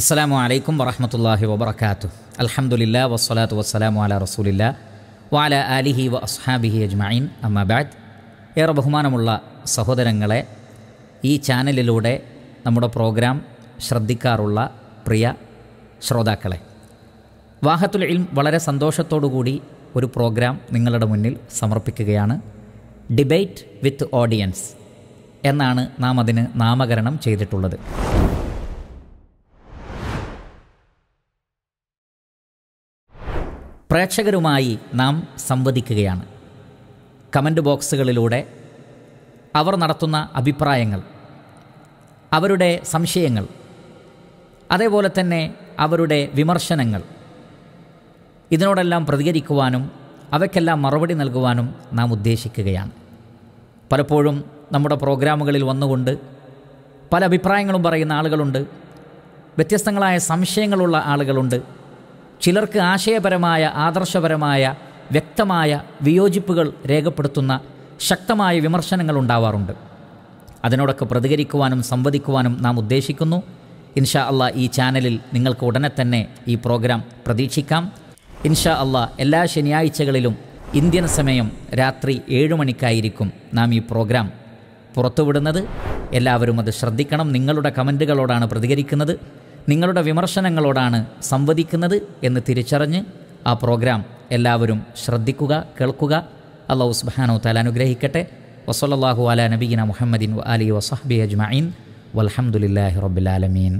അസ്സലാമു അലൈക്കും വറഹമത്തല്ലാഹി വബർക്കാത്തു അലഹമുല്ല വസ്സലാത്തു വസ്സലാമു അല റസൂലില്ല വാല അലിഹി വ അസ്ഹാബിഹി അജ്മൈൻ അമ്മബാദ് ഏറെ ബഹുമാനമുള്ള സഹോദരങ്ങളെ ഈ ചാനലിലൂടെ നമ്മുടെ പ്രോഗ്രാം ശ്രദ്ധിക്കാറുള്ള പ്രിയ ശ്രോതാക്കളെ വാഹത്തുൽ ഇൽം വളരെ സന്തോഷത്തോടുകൂടി ഒരു പ്രോഗ്രാം നിങ്ങളുടെ മുന്നിൽ സമർപ്പിക്കുകയാണ് ഡിബേറ്റ് വിത്ത് ഓഡിയൻസ് എന്നാണ് നാം അതിന് നാമകരണം ചെയ്തിട്ടുള്ളത് പ്രേക്ഷകരുമായി നാം സംവദിക്കുകയാണ് കമൻ്റ് ബോക്സുകളിലൂടെ അവർ നടത്തുന്ന അഭിപ്രായങ്ങൾ അവരുടെ സംശയങ്ങൾ അതേപോലെ തന്നെ അവരുടെ വിമർശനങ്ങൾ ഇതിനോടെല്ലാം പ്രതികരിക്കുവാനും അവയ്ക്കെല്ലാം മറുപടി നൽകുവാനും നാം ഉദ്ദേശിക്കുകയാണ് പലപ്പോഴും നമ്മുടെ പ്രോഗ്രാമുകളിൽ വന്നുകൊണ്ട് പല അഭിപ്രായങ്ങളും പറയുന്ന ആളുകളുണ്ട് വ്യത്യസ്തങ്ങളായ സംശയങ്ങളുള്ള ആളുകളുണ്ട് ചിലർക്ക് ആശയപരമായ ആദർശപരമായ വ്യക്തമായ വിയോജിപ്പുകൾ രേഖപ്പെടുത്തുന്ന ശക്തമായ വിമർശനങ്ങൾ ഉണ്ടാവാറുണ്ട് അതിനോടൊക്കെ പ്രതികരിക്കുവാനും സംവദിക്കുവാനും നാം ഉദ്ദേശിക്കുന്നു ഇൻഷാ അള്ളാ ഈ ചാനലിൽ നിങ്ങൾക്ക് ഉടനെ തന്നെ ഈ പ്രോഗ്രാം പ്രതീക്ഷിക്കാം ഇൻഷാ അള്ളാ എല്ലാ ശനിയാഴ്ചകളിലും ഇന്ത്യൻ സമയം രാത്രി ഏഴ് മണിക്കായിരിക്കും നാം ഈ പ്രോഗ്രാം പുറത്തുവിടുന്നത് എല്ലാവരും അത് ശ്രദ്ധിക്കണം നിങ്ങളുടെ കമൻറ്റുകളോടാണ് പ്രതികരിക്കുന്നത് നിങ്ങളുടെ വിമർശനങ്ങളോടാണ് സംവദിക്കുന്നത് എന്ന് തിരിച്ചറിഞ്ഞ് ആ പ്രോഗ്രാം എല്ലാവരും ശ്രദ്ധിക്കുക കേൾക്കുക അള്ളാഹു സുബാനോ താല അനുഗ്രഹിക്കട്ടെ വസല്ലാഹു അല നബീന മുഹമ്മദിൻ അലി വസഹബി അജ്മീൻ വലഹമുല്ലാഹി റബുലാലമീൻ